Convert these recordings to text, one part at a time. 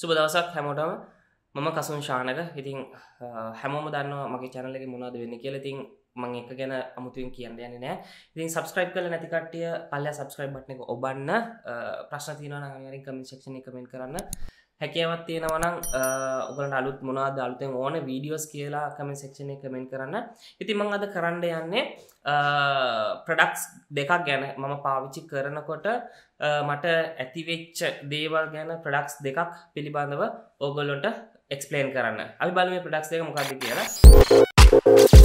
සුබ දවසක් හැමෝටම මම කසුන් ශානක ඉතින් හැමෝම දන්න මගේ චැනලෙ මුණද වෙන්න කියලතින් මං එක ගැන අමුතුවෙන් කියන්න යන නෑ ඉතින් සබස්ක්‍රයිබ් කල නැතිකටිය පල්ල සබස්ක්‍රයිබ් බට්න එක ඔබන්න ප්‍රශ්න තිනවන අනිරින් කමින් ක්ෂණ කමෙන් කරන්න හැකියවත් තියෙනවනම් ඔගලට අලුත් මොනා දලුතෙන් ඕන වීඩියෝස් කියලා කම සෙක්ෂණය කමෙන් කරන්න ඉති මං අද කරන්න යන්නේ ප්‍රඩක්ස් දෙකක් ගැන මම පාවිච්චි කරනකොට මට ඇතිවෙච්ච දේවල් ගැන ප්‍රඩක්ස් දෙකක් පිළිබඳව ඕගොල්ලොන්ට එක්ස්පලේන් කරන්න අි බලම ප්‍රඩක්ස් දෙක මොකක්ද කියලා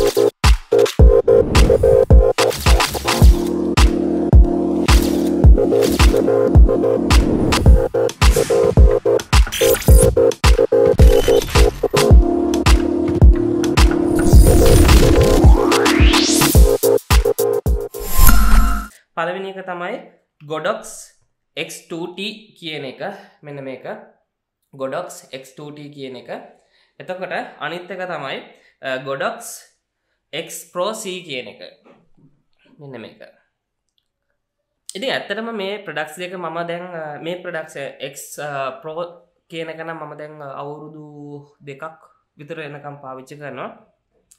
පළවෙනි එක තමයි ගොඩොක්ස් x2t කියන එක මෙන මේක ගොඩොක්ස් x2t කියන එක එතකොට අනිත්තක තමයි ගොඩොක්ස් xප්‍රෝC කියන එක මෙන්න මේක ඉති ඇත්තටම මේ ප්‍රඩක්ස් දෙක මම දැන් මේ ප්‍රඩක්ෂ එක් ප්‍රෝ කියනකනම් මම දැන් අවුරුදු දෙකක් විතර එනකම් පාවිච්චි කරනවා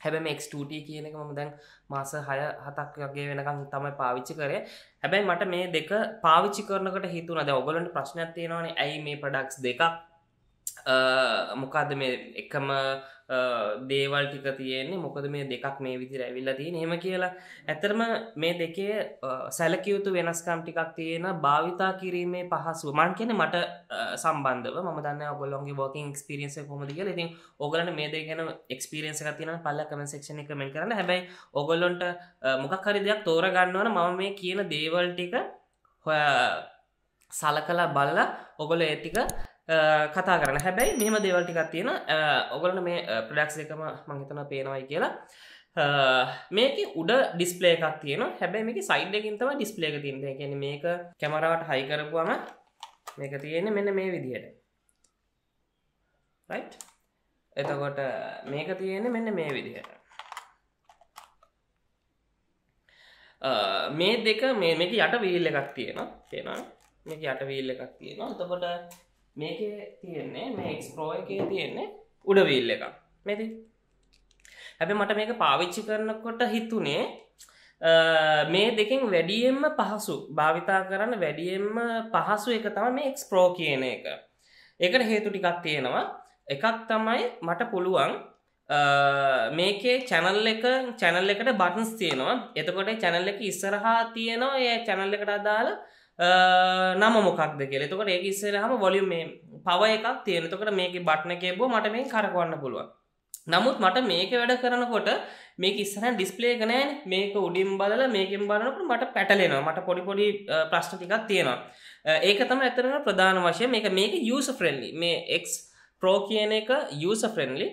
හැබැම එක්ටට කියන එක මම දැන් මාස හය හතක් වගේ වෙනකම් තමයි පාවිච්චි කරේ හැබැයි මට මේ දෙක පාවිච්චි කරනකට හිතුන ද ඔගලන්ට ප්‍රශ්නයක් තියෙනවාන ඇයි මේ ප්‍රඩක්ස් දෙකක් මොකක්ද මේ එකම දේවල් ටික තියෙන්නේ මොකද මේ දෙකක් මේ විදි රැවිල්ල තියෙන හෙම කියලා ඇතරම මේ දෙකේ සැලකයුතු වෙනස්කම් ටිකක් තියෙන භාවිතා කිරීමේ පහසුව මන් කියන මට සම්බන්ධව ම දන්න ඔගොල්ොන්ගේ බෝකින් ක්ස්පිරියන්ස කොමද කියල ඉතින් ඔගලන මේ දෙ ගැන එක්ස්පිරියන්ස තින පල්ල කමෙන්සක්ෂණ කමෙන් කරන්න හැබයි ඔගොල්ලොන්ට මොකක් හරි දෙයක් තෝරගන්නවන මම මේ කියන දේවල් ටික හොය සලකලා බල්ල ඔගොල ඒතික කතා කරන හැබැයි මෙම දේවල්ටිකක් තියෙන ඔගලන මේ ප්‍රඩක්ස් එකම මංහිතන පේනවයි කියලා මේක උඩ ඩිස්පලේ එකක් තියෙන හැබැයි මේක සයිඩ්ඩකින් තම ඩිස්පලේක තින්ද ගැන මේක කැමරාවට හයිකරපුුවම මේක තියෙන මෙන්න මේ විදියට රයි් එතකොට මේක තියෙන මෙන්න මේ විදිහට මේ දෙක මේ මේක යට වීල් එකක් තියෙන තියෙන මේක යට වීල් එකක් තියෙන එතකොට මේක තියෙන්නේ මේ එක්ස්ප්‍රෝ එක තියෙන්නේ උඩවිල් එක මෙති හැබ මට මේක පාවිච්චි කරනකොට හිතුනේ මේ දෙකෙන් වැඩියෙන්ම පහසු භාවිතා කරන්න වැඩියෙන්ම පහසු එක තම මේ එක්ස්ප්‍රෝ කියන එක ඒකට හේතු ටිකක් තියෙනවා එකක් තමයි මට පුළුවන් මේකේ චැනල් එක චැනල් එකට බටන්ස් තියෙනවා එතකොට චැනල් එක ඉස්සරහා තියෙනවා ඒ චැනල් එකට අදාළ නම මොකක්ද කියල තකට ඒ ඉස්සරහම වොලියම් මේ පව එකක් තියෙනතකට මේක බට්න කෙබෝ මට මේ කරකවන්න පුළුවන් නමුත් මට මේක වැඩ කරනකොට මේක ඉස්සරන් ඩිස්පලේ කනෑන් මේක උඩින් බලල මේකෙන් බලනකට මට පැටලෙනවා මට පොඩිපොඩි ප්‍රශ්න ටිකක් තියෙනවා ඒක තම ඇතරෙන ප්‍රධාන වශය මේක මේක යස ෆ්‍රෙන්ලි මේ එක් ප්‍රෝ කියන එක යස ෆ්‍රෙන්ලි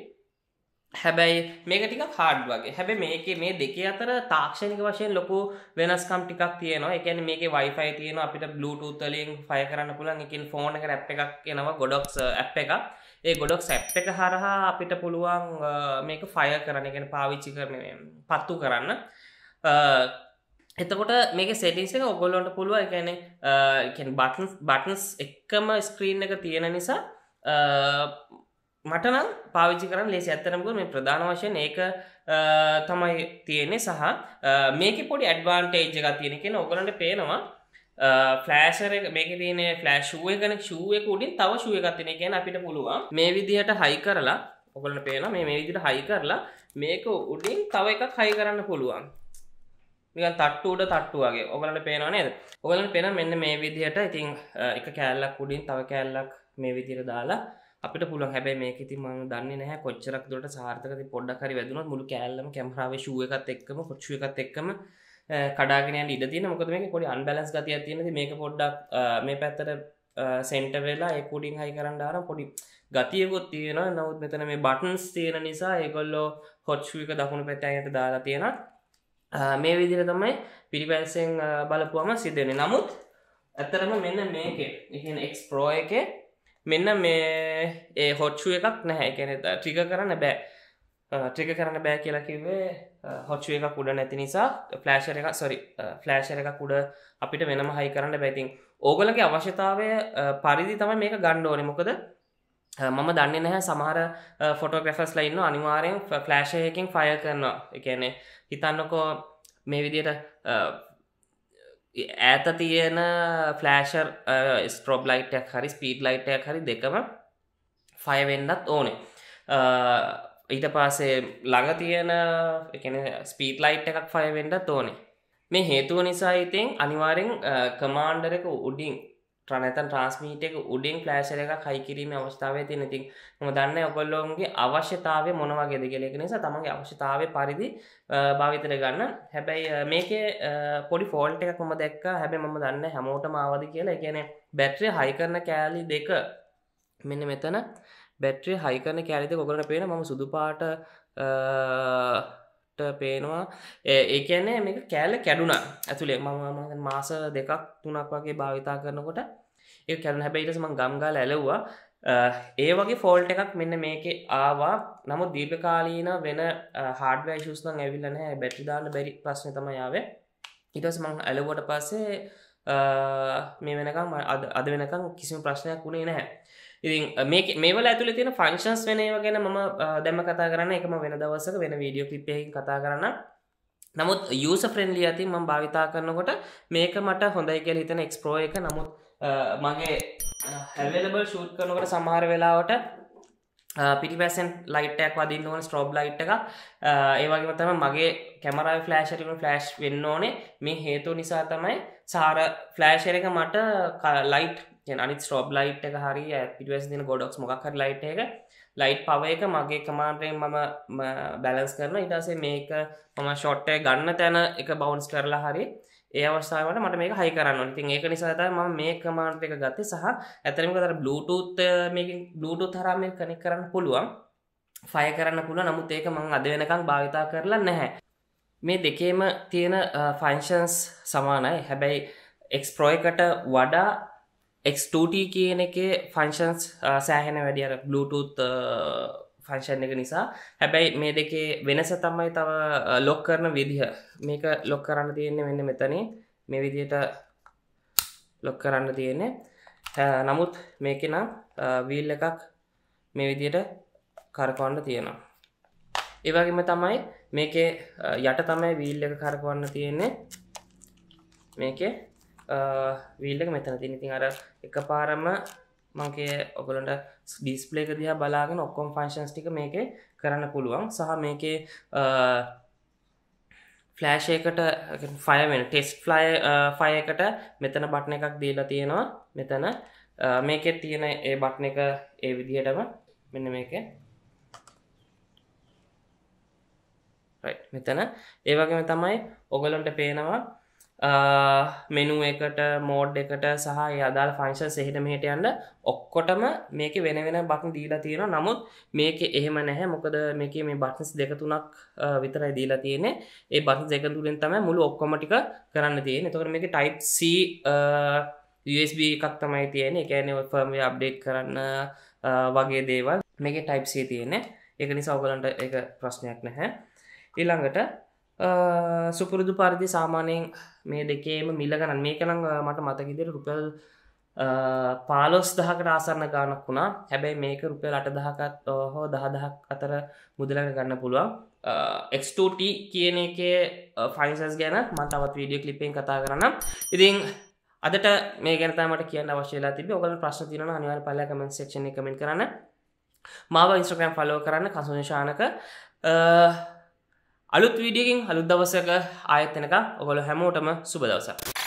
හැබැයි මේක ටික කාඩ් වගේ හැබැ මේක මේ දෙක අතර තාක්ෂණික වශයෙන් ලොකු වෙනස්කම් ටිකක් තියෙනවා එකන මේක වයිෆයි තියෙන අපිට බ්ලුටූත්තලින් ෆය කරන්න පුළන් එකින් ෆෝන එක ඇප් එකක් එනවා ගොඩොක්ස් ඇප් uh, එකක් ඒ ගොඩොක් සැප් එක හරහා අපිට පුළුවන් uh, මේක ෆය කරන එකෙන පාවිච්චි කරන පත්තු කරන්න uh, එතකොට මේක සෙටිස් එක ඔගොල්ලොන්ට පුළුව එකන බටන්ස් එක්කම ස්ක්‍රීන් එක තියෙන නිසා මටනම් පාවිච්චි කරන්න ලෙස ඇත්තනම්ගුව මේ ප්‍රධාන වශයෙන් ඒක තමයි තියෙනෙ සහ මේක පොඩි ඇඩ්වාන්ටේජ් එක තියෙන කියෙන ඔගලට පේනවා ෆලෑශර මේක තියන ෆලෑශුව කන ශුවක උඩින් තව ශුව එකත්තින කියෙන අපිට පුළුවන් මේ විදිහට හයි කරලා ඔගලට පේන මේ මේ විදිට හයි කරලා මේක උඩින් තව එකක් හයි කරන්න පුළුවන් නිකන් තට්ටු උඩ තට්ටු වගේ ඔගලට පේනවා නේද ඔගලට පෙන මෙන්න මේ විදිහට ඉතින් එක කෑල්ලක් උඩින් තව කෑල්ලක් මේ විදිර දාලා අපිට පුළුවන් හැබැයි මේක ඉතින් මම දන්නේ නැහැ කොච්චරක් දුරට සාර්ථකද පොඩ්ඩක් හරි වැදුනොත් මුළු කෑල්ලම කැමරාවේ ෂූ එකත් එක්කම ෆොටෝ එකත් එක්කම කඩාගෙන යන්න ඉඩ තියෙන මොකද මේක පොඩි අන්බැලන්ස් ගතියක් තියෙනද මේක පොඩ්ඩක් මේ පැත්තට සෙන්ට වෙලා එකුඩින් හයි කරන්න ආන පොඩි ගතියකුත් තියෙන නවත් මෙතන මේ බටන්ස් තියෙන නිසා ඒකොල්ලෝ හොච්ෂුව එක දකුණු පැත්තයට දාලා තියෙන මේ විදිර තමයි පිරිපැල්සෙන් බලපුුවම සිදෙන නමුත් ඇත්තරම මෙන්න මේක එ එක්ස් ප්‍රෝ එකේ මෙන්න මේ ඒ හොච්චුව එකක් නැහැ කෙනෙ ට්‍රික කරන්න බෑ ට්‍රික කරන්න බෑ කියලා කිවේ හොච්චුව එක කුඩ නැති නිසා ෆලෑශර එක සොරි ෆලෑශර එක කුඩ අපිට වෙනම හයි කරන්න බැතින් ඕගලගේ අවශ්‍යතාවය පරිදි තම මේක ගණ්ඩ ඕනෙ මොකද මම දන්න නැහැ සමහර ෆොටෝග්‍රෆස් ලයින්න අනිවාරයෙන් ෆලෑශයකින් ෆය කරනවා එකනේ හිතන්නකෝ මේ විදියට ඈත තියෙන ෆලෑෂර් ස්ට්‍රෝබ් ලයිටයක් හරි ස්පීඩ් ලයිටයක් හරි දෙකම ෆයවෙන්නත් ඕනේ ඊට පාසේ ළඟ තියෙන එකන ස්පීට් ලයිට් එකක් ෆයවෙන්ඩ තෝනේ මේ හේතුව නිසා ඉතින් අනිවාරෙන් කමාන්්ඩර එක උඩින් ට්‍රනතන් ට්‍රන්ස්මීට එක උඩින් ෆ්ලෑශර එක කයිකිරීම අවස්ථාවේ තින ති ම දන්න ඔකොල්ලොන්ගේ අවශ්‍යතාව මොනවගේද කෙලෙක නිසා තමගේ අවශ්‍යතාව පරිදි භාවිතර ගන්න හැබැයි මේක පොඩි ෆෝල්ට එකක් මොම දැක්ක හැබැ මම දන්න හැමෝට මාවද කියලා ගැන බැට්‍රිය හයිකරන කෑලි දෙක මෙන්න මෙතන බැට්‍රිය හයිකරන කෑලිද කොකරන පේන ම සුදු පාට පේනවා ඒකන්නේ මේක කෑල්ල කැඩුනා ඇතුළේ මම මාස දෙකක් තුනක් වගේ භාවිතා කරනකොට ඒ කැරන හැබැයිටස මං ගම්ගාල ඇලව්වා ඒ වගේ ෆෝල්ට එකක් මෙන්න මේක ආවා නමුත් දීර්ඝකාලීන වෙන හාඩ ශෂන ඇවිල්ලන බැටි දාන්න බැරි ප්‍රශ්න තමයාව ඉටස් මං ඇලවට පස්සේ මේ වෙනකම් අද වෙනකම් කිසිම ප්‍රශ්නයක් වුණේ නැහැ ඉති මේවල ඇතුළ තියෙන ෆංක්ෂන්ස් වෙනව ගැන මම දැම කතා කරන්න එකම වෙන දවසක වෙන වීඩියෝ කලිප්යකින් කතා කරන්න නමුත් යස ෆ්‍රෙන්ඩලි ඇති මං භාවිතා කරනකොට මේක මට හොඳයි කියල හිතන එක්ස්ප්‍රෝ එක නමුත් මගේ හැවලබල් ශූට් කරනකට සමහර වෙලාවට පිටිපැසන් ලයිටක් වදින්න ඕන ස්ට්‍රෝබ් ලයිට් එක ඒවගේම තම මගේ කැමරයි ෆලෑෂටිකම ෆලෑශ් වෙන්න ඕනේ මේ හේතු නිසා තමයි සාර ෆලෑශර එක මට ලයිට් යනනි ස්ටෝබ් ලයිට් එක හරි පිටුවස් දින ගොඩක් මොක්හර ලයිට් එක ලයිට් පව එක මගේ කමාන්ඩරෙන් මම බැලන්ස් කරන ඉටසේ මේක මම ෂොට්ටය ගන්න තැන එක බවන්ස් කරලා හරි ඒ අවස්ථාවට මට මේක හයි කරන්න ඉතින් ඒක නිසාත ම මේ කමාන්ට එක ගත්ත සහ ඇතරම කතර බලුටුත් මේකින් බලුටු තරම කනෙක් කරන්න පුළුවන් ෆය කරන්න පුළුව නමුත් ඒක මං අද වෙනකම් භාවිතා කරලා නැහැ මේ දෙකේම තියෙන ෆයින්ෂන්ස් සමානයි හැබැයි එක්ස්ප්‍රෝයකට වඩා එක්ට කියන එක ෆංශන්ස් සෑහෙන වැඩියර බලුටුත් ෆංශන් එක නිසා හැබැයි මේ දෙකේ වෙනස තම්මයි තව ලොක් කරන විදිහ මේක ලොක් කරන්න තියෙන්නේ වෙන්න මෙතනින් මේ විදියට ලොක් කරන්න තියෙන්නේ නමුත් මේක නම් වීල් එකක් මේ විදියට කරකවන්න තියෙනවා ඒවගේම තමයි මේකේ යට තමයි වීල් එක කරකවන්න තියෙන්නේ මේකේ වීල්ලක මෙතන තින ඉතින් අර එක පාරම මගේ ඔගලොන්ට ඩිස්පලේක දිහා බලාගෙන ඔක්කොම් ෆංශන්ස් ටික මේක කරන්න පුළුවන් සහ මේකේ ෆලෑෂයකට ෆයමෙන ටෙස් ෆලය ෆයකට මෙතන බට්න එකක් දීලා තියෙනවා මෙතන මේකෙත් තියෙන ඒ බට්න එක ඒ විදිහටම මෙන්න මේක මෙතන ඒවගේම තමයි ඔගලොන්ට පේනවා මෙනු එකට මෝඩ් එකට සහ යදාල් ෆංශන් සෙහිට මෙහට යන්න ඔක්කොටම මේක වෙන වෙන බක්න දීලා තියෙන නමුත් මේක එහෙම නැහැ මොකද මේක මේ බටස් දෙක තුනක් විතරයි දීලා තියෙනෙ ඒ බත් දෙක තුරෙන් තම මුළු ඔක්කොමටික කරන්න තියෙන තොර මේක ටයිප්C USB එකක් තමයි තියෙන එකන ෆර්ම අප්ඩේට් කරන්න වගේ දේවල් මේක ටයිප්C තියෙන එක නිසා ඔගලන්ට එක ප්‍රශ්නයක් නැහැ ඊළඟට සුපුරුදු පරිදි සාමානයෙන් මේ දෙකේම මිල්ල ගණන් මේ කළං මට මතකිදිර රුපල් පාලොස් දහකට ආසරන්න ගානක් වුණා හැබැයි මේක රුපියල් අට දහකත් හෝ දහදහක් අතර මුදලක ගන්න පුළුවන් එක්ස්ටෝට කියන එක ෆයින්සස් ගැන මතවත් වීඩියෝ කලිපෙන් කතා කරන්න ඉතින් අදට මේ ගැනතමට කියන්න වශලා තිබ ඔගල ප්‍රශ් තින අනිවල් පල්ල කමෙන් සක්ෂණ කමෙන් කරන්න මාව ඉන්ස්්‍රගම් ෆලෝ කරන්න කසුනිශානක අලුත් වීඩියකින් හලුත් දවසක ආයත්තනක ඔගොල හැමෝටම සුබදවසක්.